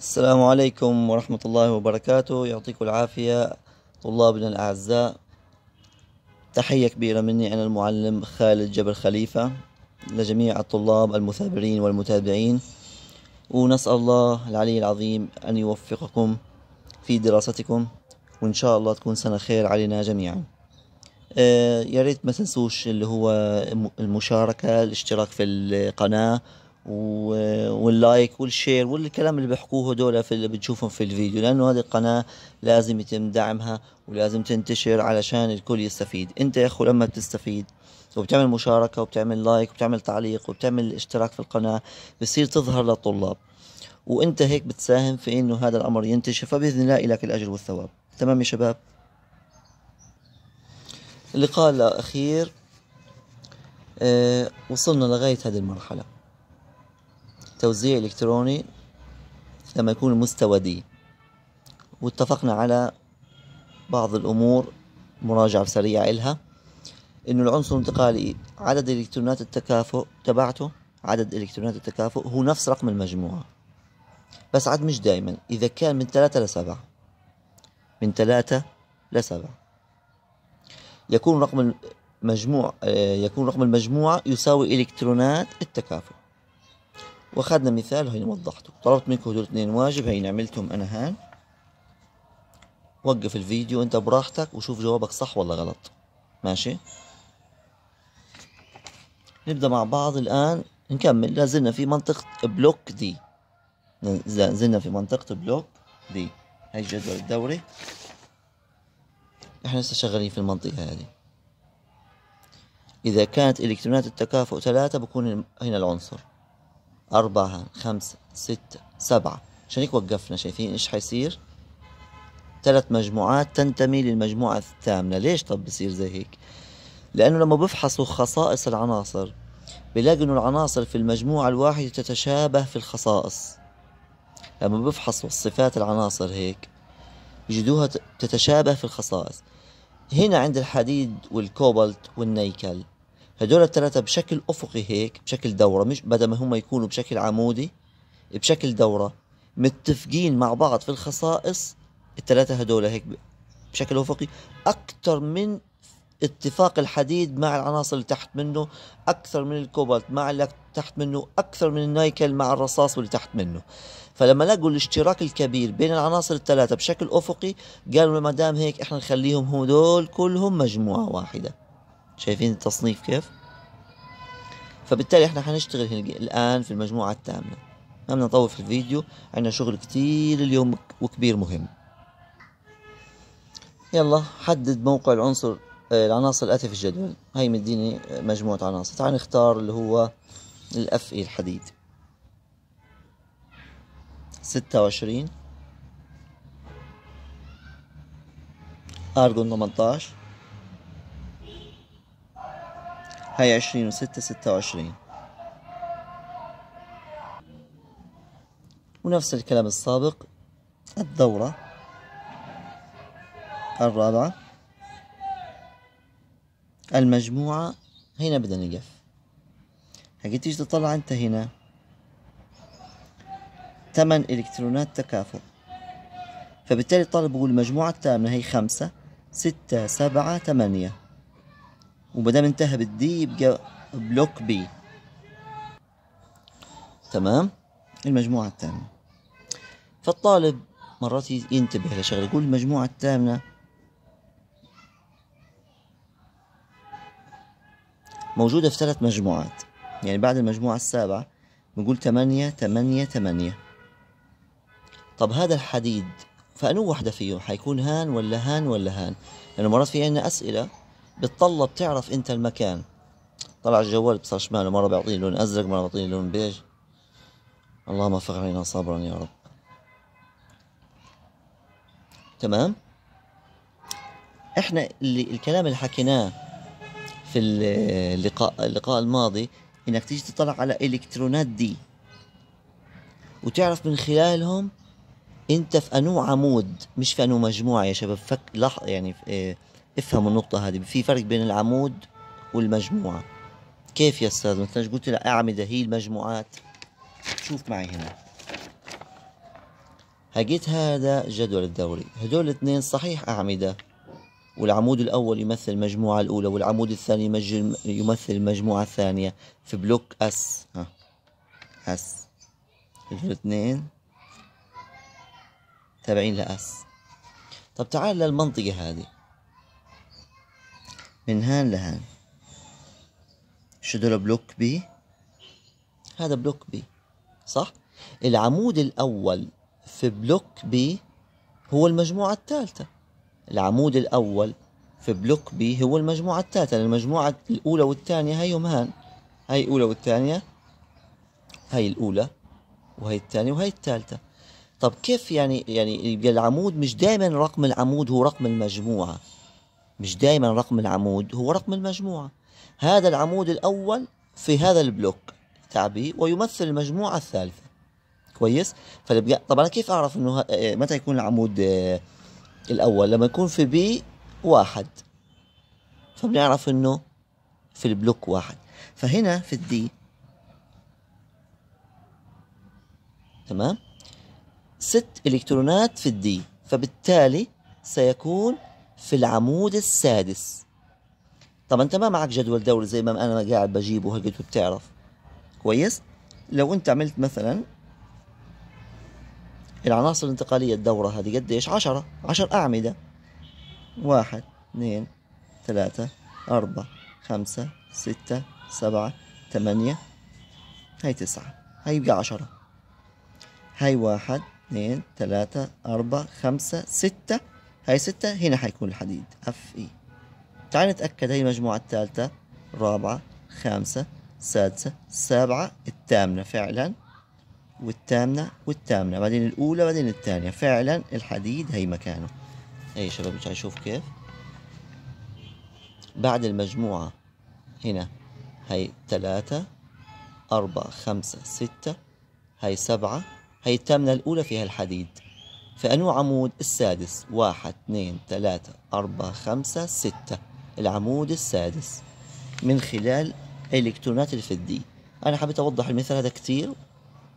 السلام عليكم ورحمة الله وبركاته يعطيكم العافية طلابنا الأعزاء تحية كبيرة مني أنا المعلم خالد جبر خليفة لجميع الطلاب المثابرين والمتابعين ونسأل الله العلي العظيم أن يوفقكم في دراستكم وإن شاء الله تكون سنة خير علينا جميعا آه، يا ريت ما تنسوش اللي هو المشاركة الاشتراك في القناة واللايك والشير والكلام اللي بحكوه هدول في اللي بتشوفهم في الفيديو لانه هذه القناه لازم يتم دعمها ولازم تنتشر علشان الكل يستفيد انت يا اخو لما بتستفيد وبتعمل مشاركه وبتعمل لايك وبتعمل تعليق وبتعمل اشتراك في القناه بصير تظهر للطلاب وانت هيك بتساهم في انه هذا الامر ينتشر فباذن الله لك الاجر والثواب تمام يا شباب اللقاء الاخير أه وصلنا لغايه هذه المرحله توزيع الكتروني لما يكون المستوى دي واتفقنا على بعض الامور مراجعة سريعة إلها إنه العنصر الانتقالي عدد إلكترونات التكافؤ تبعته عدد إلكترونات التكافؤ هو نفس رقم المجموعة بس عاد مش دائما إذا كان من ثلاثة لسبعة من ثلاثة لسبعة يكون رقم المجموع آه، يكون رقم المجموعة يساوي إلكترونات التكافؤ واخذنا مثال هين وضحته طلبت منكم هدول اثنين واجب هين عملتهم انا هان وقف الفيديو انت براحتك وشوف جوابك صح ولا غلط ماشي نبدا مع بعض الان نكمل لازلنا في منطقة بلوك دي زلنا في منطقة بلوك دي هاي الجدول الدوري احنا لسه شغالين في المنطقة هذه إذا كانت إلكترونات التكافؤ ثلاثة بكون هنا العنصر أربعة خمسة ستة سبعة عشان هيك وقفنا شايفين إيش حيصير ثلاث مجموعات تنتمي للمجموعة الثامنة ليش طب بصير زي هيك لأنه لما بفحصوا خصائص العناصر بلاقي إنه العناصر في المجموعة الواحدة تتشابه في الخصائص لما بفحصوا صفات العناصر هيك بجدوها تتشابه في الخصائص هنا عند الحديد والكوبالت والنيكل هدول الثلاثة بشكل أفقي هيك بشكل دورة مش بدل ما هم يكونوا بشكل عمودي بشكل دورة متفقين مع بعض في الخصائص الثلاثة هدول هيك بشكل أفقي أكثر من اتفاق الحديد مع العناصر اللي تحت منه أكثر من الكوبالت مع اللي تحت منه أكثر من النايكل مع الرصاص واللي تحت منه فلما لقوا الاشتراك الكبير بين العناصر الثلاثة بشكل أفقي قالوا ما دام هيك احنا نخليهم هدول كلهم مجموعة واحدة شايفين التصنيف كيف فبالتالي احنا حنشتغل الان في المجموعة الثامنة ما بدنا نطول في الفيديو عندنا شغل كتير اليوم وكبير مهم يلا حدد موقع العنصر آه، العناصر الآتية في الجدول هاي مديني مجموعة عناصر تعال نختار اللي هو الاف اي الحديد ستة وعشرين أرجون 18 هاي عشرين وستة ستة وعشرين ونفس الكلام السابق الدورة الرابعة المجموعة هنا بدنا نقف هاجي تيجي تطلع انت هنا ثمان الكترونات تكافؤ فبالتالي الطالب بقول المجموعة الثامنة هي خمسة ستة سبعة ثمانية وما دام انتهى بالدي يبقى بلوك بي تمام المجموعة الثامنة فالطالب مرات ينتبه لشغلة يقول المجموعة الثامنة موجودة في ثلاث مجموعات يعني بعد المجموعة السابعة بنقول تمانية تمانية تمانية طب هذا الحديد فأنو وحدة فيه حيكون هان ولا هان ولا هان لأنه مرات في عندنا أسئلة بتطلع بتعرف انت المكان طلع الجوال بصر شماله مره بيعطيني لون ازرق مره بيعطيني لون بيج اللهم وفق علينا صبرا يا رب تمام احنا اللي الكلام اللي حكيناه في اللقاء اللقاء الماضي انك تيجي تطلع على الكترونات دي وتعرف من خلالهم انت في انو عمود مش في انو مجموعه يا شباب فك لحظه يعني في آه، افهموا النقطة هذه في فرق بين العمود والمجموعة كيف يا استاذ مثلا قلت الأعمدة هي المجموعات شوف معي هنا هجيت هذا جدول الدوري هدول الاثنين صحيح أعمدة والعمود الأول يمثل المجموعة الأولى والعمود الثاني يمثل المجموعة الثانية في بلوك أس ها أس الاثنين تابعين لأس طب تعال للمنطقة هذه من هان لهان شو بلوك بي هذا بلوك بي صح العمود الأول في بلوك بي هو المجموعة الثالثة العمود الأول في بلوك بي هو المجموعة الثالثة المجموعة الأولى والثانية هي هان هاي الأولى والثانية هاي الأولى وهي الثانية وهي الثالثة طب كيف يعني يعني العمود مش دائما رقم العمود هو رقم المجموعة مش دائما رقم العمود هو رقم المجموعة هذا العمود الأول في هذا البلوك تعبي ويمثل المجموعة الثالثة كويس فالبقى... طبعا كيف أعرف أنه آه، متى يكون العمود آه، الأول لما يكون في بي واحد فبنعرف أنه في البلوك واحد فهنا في الدي تمام ست إلكترونات في الدي فبالتالي سيكون في العمود السادس طب انت ما معك جدول دوري زي ما انا قاعد بجيبه هيك بتعرف كويس لو انت عملت مثلا العناصر الانتقالية الدورة هذه قديش عشرة عشر أعمدة واحد اثنين ثلاثة أربعة خمسة ستة سبعة ثمانية هاي تسعة هاي يبقى عشرة هاي واحد اثنين ثلاثة أربعة خمسة ستة هاي ستة هنا حيكون الحديد اف اي e. تعال نتأكد هاي المجموعة الثالثة رابعة خامسة سادسة سابعة الثامنة فعلا والثامنة والثامنة بعدين الأولى بعدين الثانية فعلا الحديد هي مكانه هاي شباب مش هنشوف كيف بعد المجموعة هنا هي ثلاثة أربعة خمسة ستة هي سبعة هي الثامنة الأولى فيها الحديد فأنو عمود السادس واحد اثنين ثلاثة أربعة خمسة ستة العمود السادس من خلال الإلكترونات الدي أنا حبيت أوضح المثال هذا كتير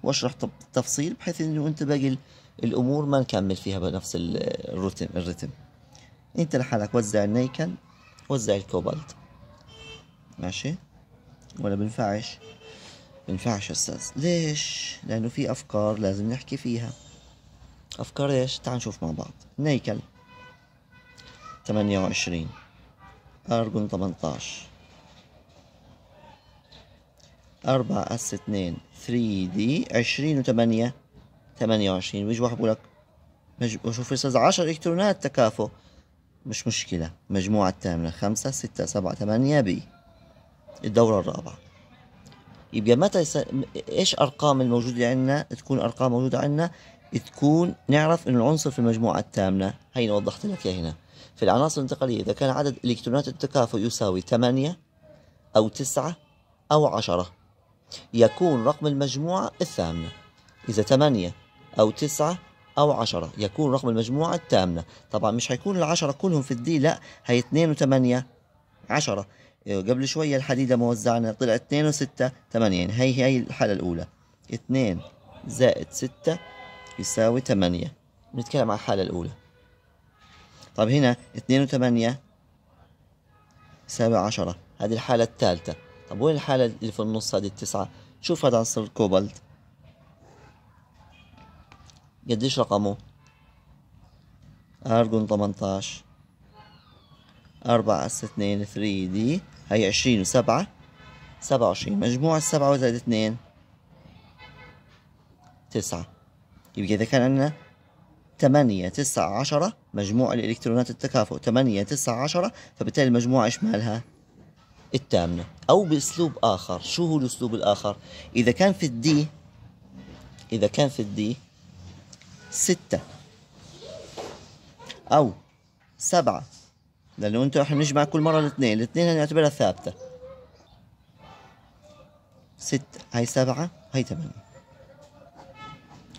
وأشرح تفصيل بحيث إنه أنت باقي الأمور ما نكمل فيها بنفس الروتين الرتم أنت لحالك وزع النيكل وزع الكوبالت ماشي ولا بنفعش بنفعش أستاذ ليش؟ لأنه في أفكار لازم نحكي فيها أفكار إيش تعال نشوف مع بعض نيكل ثمانية وعشرين أرجون 18 أربعة أس اتنين ثري دي عشرين وثمانية ثمانية وعشرين بيجي واحد بقول لك شوف أستاذ عشر إلكترونات تكافؤ مش مشكلة مجموعة الثامنة خمسة ستة سبعة 8 بي الدورة الرابعة يبقى متى يس... ايش ارقام الموجوده عندنا تكون ارقام موجوده عندنا تكون نعرف أن العنصر في المجموعة التامنه هي وضحت لك هنا في العناصر الانتقالية إذا كان عدد إلكترونات التكافؤ يساوي 8 أو 9 أو 10 يكون رقم المجموعة الثامنة إذا 8 أو 9 أو 10 يكون رقم المجموعة الثامنه طبعا مش هيكون ال10 كلهم في الدي لا هي 2 و8 10 قبل شوية الحديدة موزعنا طلع 2 و6 8 يعني هي هي الحالة الأولى 2 زائد 6 يساوي 8 بنتكلم عن الحالة الأولى طب هنا اتنين 8 يساوي عشرة هذه الحالة الثالثة طب وين الحالة اللي في النص هذه التسعة شوف هذا عنصر الكوبالت قديش رقمه أرجون 18 أربعة أس اتنين ثري دي هي عشرين وسبعة سبعة وعشرين مجموع السبعة زائد اتنين تسعة يبقى إذا كان عندنا 8 9 10 مجموع الإلكترونات التكافؤ 8 9 10 فبالتالي المجموعة إيش مالها؟ التامنة أو بأسلوب آخر شو هو الأسلوب الآخر؟ إذا كان في الدي إذا كان في الدي ستة أو سبعة لأنه أنتوا إحنا بنجمع كل مرة الاثنين الاثنين هنعتبرها ثابتة ستة هاي سبعة هاي ثمانية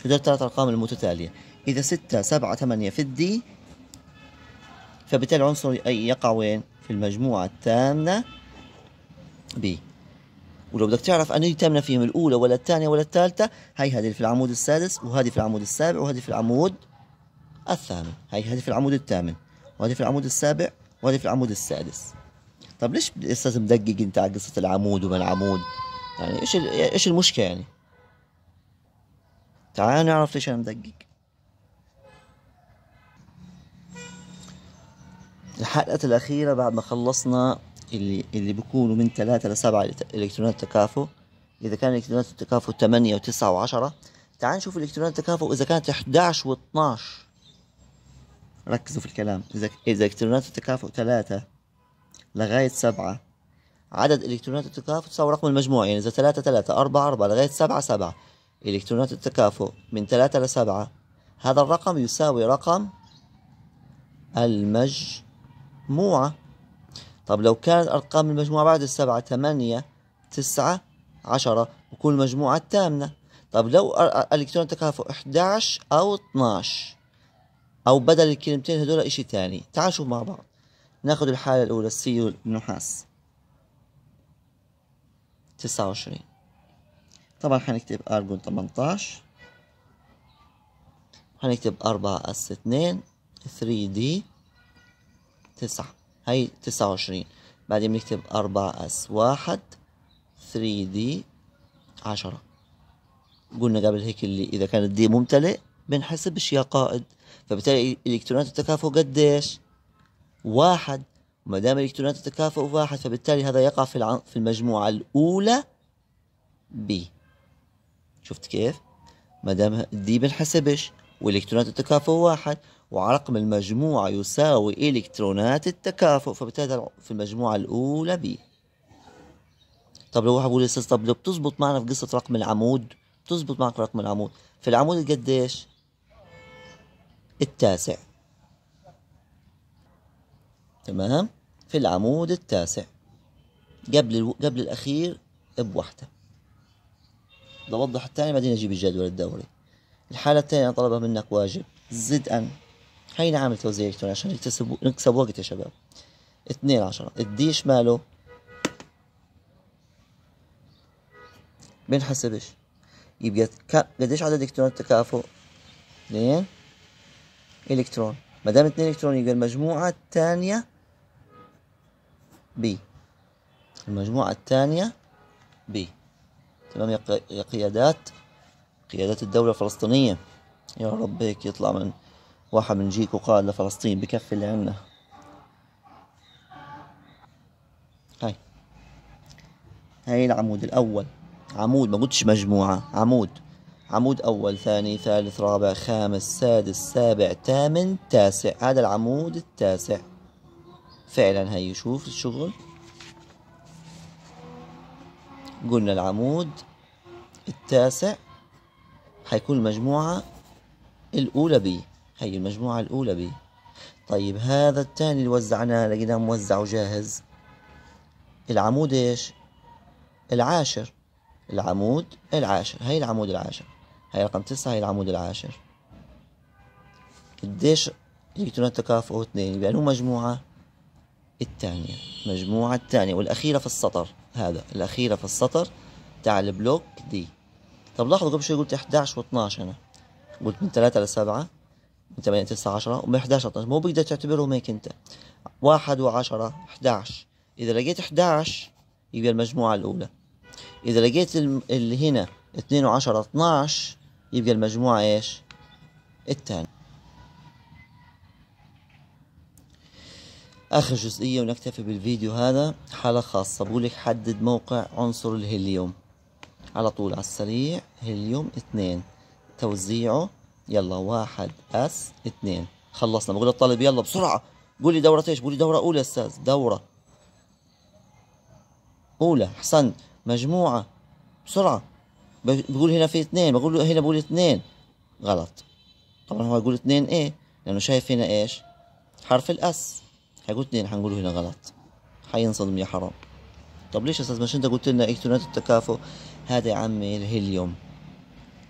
تدور ثلاث أرقام المتتالية إذا ستة سبعة ثمانية في الدي فبالتالي العنصر يقع وين؟ في المجموعة التامنة ب ولو بدك تعرف أنهي تامنة فيهم الأولى ولا الثانية ولا الثالثة هي هذه في العمود السادس وهذه في العمود السابع وهذه في العمود الثامن هي هذه في العمود الثامن وهذه في العمود السابع وهذه في العمود السادس طب ليش لسه مدقق انت على قصه العمود وما العمود يعني ايش ايش المشكله يعني تعال نعرف ليش انا مدقق الحلقة الأخيرة بعد ما خلصنا اللي اللي بيكونوا من ثلاثة لسبعة إلكترونات تكافؤ إذا كان إلكترونات التكافؤ ثمانية وتسعة وعشرة تعال نشوف إلكترونات التكافؤ إذا كانت 11 و 12 ركزوا في الكلام إذا إذا إلكترونات التكافؤ ثلاثة لغاية سبعة عدد إلكترونات التكافؤ تساوي رقم المجموع يعني إذا ثلاثة ثلاثة أربعة أربعة لغاية سبعة سبعة إلكترونات التكافؤ من ثلاثة إلى سبعة هذا الرقم يساوي رقم المجموعة طب لو كانت أرقام المجموعة بعد السبعة ثمانية تسعة عشرة وكل مجموعة تامنة طب لو إلكترون التكافؤ 11 أو 12 أو بدل الكلمتين هدول إشي تاني تعال شوف مع بعض ناخد الحالة الأولى السي النحاس تسعة وعشرين طبعا حنكتب ارجون 18 حنكتب 4 اس 2 3 دي 9 هي 29 بعدين بنكتب 4 اس 1 3 دي 10 قلنا قبل هيك اللي اذا كان الدي ممتلئ بنحسبش يا قائد فبالتالي الإلكترونات التكافؤ قديش واحد وما دام الإلكترونات التكافؤ واحد فبالتالي هذا يقع في في المجموعه الاولى بي شفت كيف ما دام دي بنحسبش والكترونات التكافؤ واحد ورقم المجموعة يساوي إلكترونات التكافؤ فبالتالي في المجموعة الأولى بي طب لو واحد بيقول أستاذ طب لو بتزبط معنا في قصة رقم العمود بتزبط معك في رقم العمود في العمود قديش؟ التاسع تمام في العمود التاسع قبل قبل الأخير بوحدة بوضح الثاني بعدين أجيب الجدول الدوري الحالة الثانية طلبها منك واجب زد أن هاي نعمل توزيع إلكتروني عشان نكتسب نكسب وقت يا شباب اثنين عشرة قديش ماله بنحسبش يبقى قديش عدد الكترون التكافؤ اثنين الكترون ما دام اثنين الكترون يبقى المجموعة الثانية بي المجموعة الثانية بي تمام يا قيادات قيادات الدولة الفلسطينية يا رب هيك يطلع من واحد من جيكو قائد لفلسطين بكفي اللي عنا هاي هاي العمود الأول عمود ما قلتش مجموعة عمود عمود أول ثاني ثالث رابع خامس سادس سابع ثامن تاسع هذا العمود التاسع فعلا هاي شوف الشغل قلنا العمود التاسع حيكون المجموعة الأولى ب هي المجموعة الأولى ب طيب هذا الثاني اللي وزعناه لقيناه موزع وجاهز العمود ايش؟ العاشر العمود العاشر هي العمود العاشر هي رقم تسعة هي العمود العاشر قديش الكترونات تكافؤوا اثنين بأنه مجموعة الثانية مجموعة الثانية والأخيرة في السطر هذا الأخيرة في السطر تاع البلوك دي طب لاحظوا قبل شوي قلت 11 و12 أنا قلت من 3 ل 7 من 8 ل 9 10 ومن 11 ل 12 مو بقدر تعتبرهم هيك أنت 1 و10 11 إذا لقيت 11 يبقى المجموعة الأولى إذا لقيت اللي هنا 2 و10 12 يبقى المجموعة إيش؟ الثانية آخر جزئية ونكتفي بالفيديو هذا حالة خاصة بقولك حدد موقع عنصر الهيليوم على طول على السريع هيليوم اثنين توزيعه يلا واحد اس اثنين خلصنا بقول للطالب يلا بسرعة قولي دورة ايش قولي دورة أولى يا أستاذ دورة أولى أحسنت مجموعة بسرعة بقول هنا في اثنين بقول هنا بقول اثنين غلط طبعا هو يقول اثنين ايه لأنه شايف هنا ايش حرف الاس هيكون اثنين هنقوله هنا غلط حينصدم يا حرام طب ليش يا استاذ مش انت قلت لنا الكترونات التكافؤ هذا يا عمي الهيليوم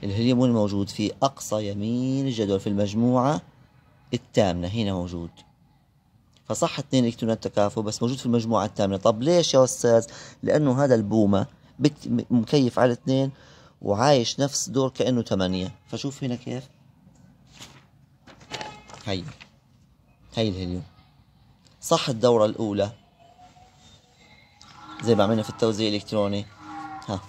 الهيليوم وين موجود في اقصى يمين الجدول في المجموعه الثامنه هنا موجود فصح اثنين الكترونات تكافؤ بس موجود في المجموعه الثامنه طب ليش يا استاذ لانه هذا البومه بت مكيف على اثنين وعايش نفس دور كانه ثمانيه فشوف هنا كيف هي هي الهيليوم صح الدورة الأولى زي ما عملنا في التوزيع الإلكتروني ها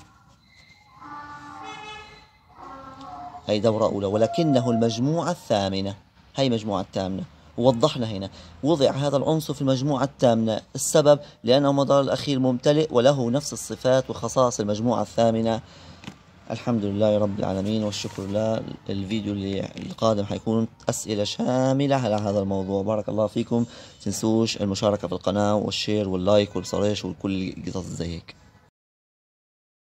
هي دورة أولى ولكنه المجموعة الثامنة هي مجموعة الثامنة ووضحنا هنا وضع هذا العنصر في المجموعة الثامنة السبب لأنه مدار الأخير ممتلئ وله نفس الصفات وخصائص المجموعة الثامنة الحمد لله رب العالمين والشكر لله الفيديو اللي القادم حيكون أسئلة شاملة على هذا الموضوع بارك الله فيكم تنسوش المشاركة في القناة والشير واللايك والصريش وكل قصص زي هيك